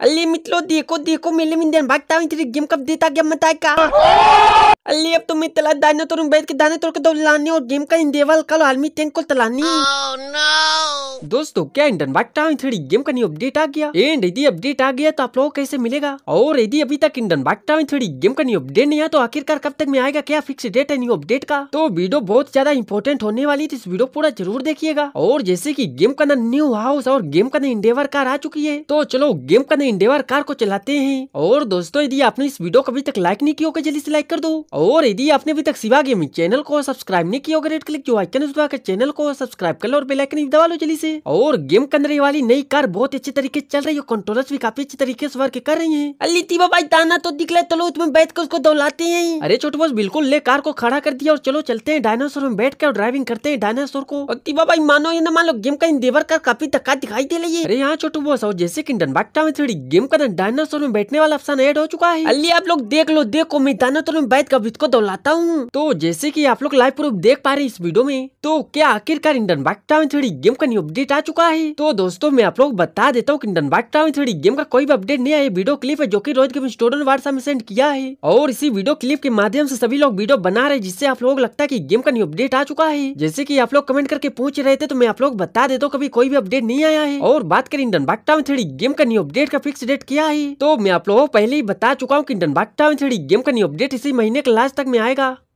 अल्ली मित्रों देखो देखो मेले दिन भागता हुई तेरी गेम कब देता गेम मताए का अल्ली अब तो मैं तला दाने तो बैठ के दाने तोड़ के दौड़ाने और गेम का इंदेवल कल आर्मी टैंक को तलानी oh, no. दोस्तों क्या इंडन भागता हुई थ्री गेम का न्यू अपडेट आ गया एंड यदि अपडेट आ गया तो आप लोग कैसे मिलेगा और यदि अभी तक इंडन भागता हुई थ्री गेम का न्यू अपडेट नहीं है तो आखिरकार कब तक में आएगा क्या फिक्स डेट है न्यू अपडेट का तो वीडियो बहुत ज्यादा इंपॉर्टेंट होने वाली थी इस वीडियो पूरा जरूर देखिएगा और जैसे की गेम का ना न्यू हाउस और गेम का ना इंडेवर कार आ चुकी है तो चलो गेम का इंडेवर कार को चलाते हैं और दोस्तों यदि आपने इस वीडियो को अभी तक लाइक नहीं किया होगा जल्दी से लाइक कर दो और यदि आपने अभी तक सिवा गेमिंग चैनल को सब्सक्राइब नहीं किया होगा रेड क्लिक जो आइकन चैनल को सब्सक्राइब कर लो और बेलाइकन दबा लो जल्दी से और गेम के अंदर वाली नई कार बहुत अच्छे तरीके चल रही है कंट्रोल भी काफी अच्छे तरीके से वर्क कर रही है अली तीबा भाई दाना तो दिख चलो उसमें बैठ कर उसको दौलाते हैं अरे छोटे बस बिल्कुल ले कार को खड़ा कर दिया और चलो चलते हैं डायनासोर में बैठ कर ड्राइविंग करते हैं डायनासोर को तीबा भाई मानो या ना मानो गेम का इंदेवर कार काफी धक्का दिखाई दे रही है अरे यहाँ छोटू बस और जैसे की डनबाग में थ्री गेम का डायनासोर में बैठने वाला ऑप्शन एड हो चुका है अली आप लोग देख लो देखो मैं डायनासोर में बैठ कर को दौड़ाता हूँ तो जैसे की आप लोग लाइव प्रूफ देख पा रहे इस वीडियो में तो क्या आखिरकार इंडन बाइक में थ्री गेम का न्यू अपडेट आ चुका है तो दोस्तों मैं आप लोग बता देता हूँ इंडन बाइक में थ्री गेम का कोई भी अपडेट नहीं आया वीडियो क्लिप है जो की रोज गेम स्टूडेंट वार्सा में सेंड किया है और इसी वीडियो क्लिप के माध्यम ऐसी सभी लोग वीडियो बना रहे जिससे आप लोग लगता है की गेम का न्यू अपडेट आ चुका है जैसे की आप लोग कमेंट करके पूछ रहे थे तो मैं आप लोग बता देता हूँ कभी कोई भी अपडेट नहीं आया है और बात करें इंडन बाइक में थ्री गेम का न्यू अपडेट का फिक्स डेट किया है तो मैं आप लोगों को पहले ही बता चुका हूँ की डनबाग टाउन थ्री गेम का न्यू अपडेट इसी महीने के लास्ट तक में आएगा